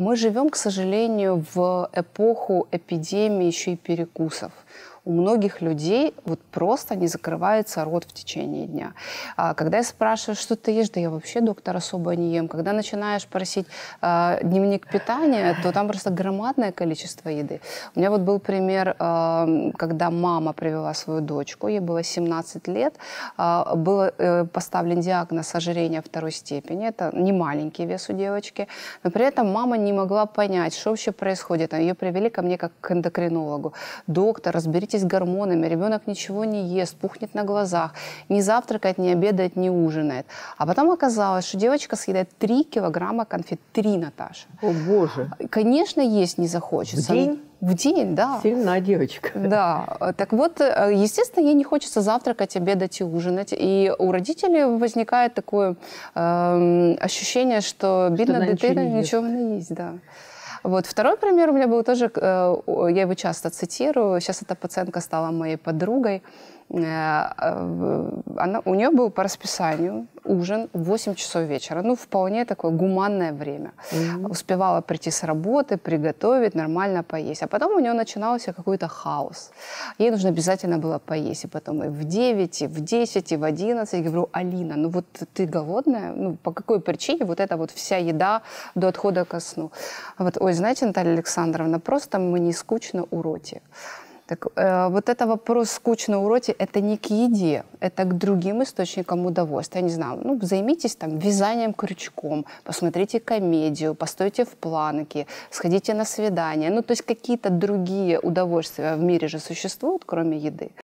Мы живем, к сожалению, в эпоху эпидемии еще и перекусов у многих людей вот просто не закрывается рот в течение дня. А, когда я спрашиваю, что ты ешь, да я вообще, доктор, особо не ем. Когда начинаешь просить а, дневник питания, то там просто громадное количество еды. У меня вот был пример, а, когда мама привела свою дочку, ей было 17 лет, а, был а, поставлен диагноз ожирения второй степени, это не маленький вес у девочки, но при этом мама не могла понять, что вообще происходит. Ее привели ко мне как к эндокринологу. Доктор, разберитесь с гормонами, ребенок ничего не ест, пухнет на глазах, не завтракает, не обедает, не ужинает. А потом оказалось, что девочка съедает 3 килограмма конфет. 3, Наташа. О, боже. Конечно, есть не захочется. В день? В день, да. Сильная девочка. Да. Так вот, э, естественно, ей не хочется завтракать, обедать и ужинать. И у родителей возникает такое э, ощущение, что бедно дитина ничего не есть, Да. Вот второй пример у меня был тоже, э, я его часто цитирую. Сейчас эта пациентка стала моей подругой. Э, э, она, у нее был по расписанию ужин в 8 часов вечера. Ну, вполне такое гуманное время. Mm-hmm. Успевала прийти с работы, приготовить, нормально поесть. А потом у нее начинался какой-то хаос. Ей нужно обязательно было поесть. И потом и в 9, и в 10, и в 11. Я говорю, Алина, ну вот ты голодная? Ну, по какой причине вот эта вот вся еда до отхода ко сну? Вот, ой, знаете, Наталья Александровна, просто мы не скучно уроте. Так э, вот это вопрос скуч на это не к еде, это к другим источникам удовольствия. Я не знаю, ну, займитесь там вязанием крючком, посмотрите комедию, постойте в планке, сходите на свидание. Ну, то есть какие-то другие удовольствия в мире же существуют, кроме еды.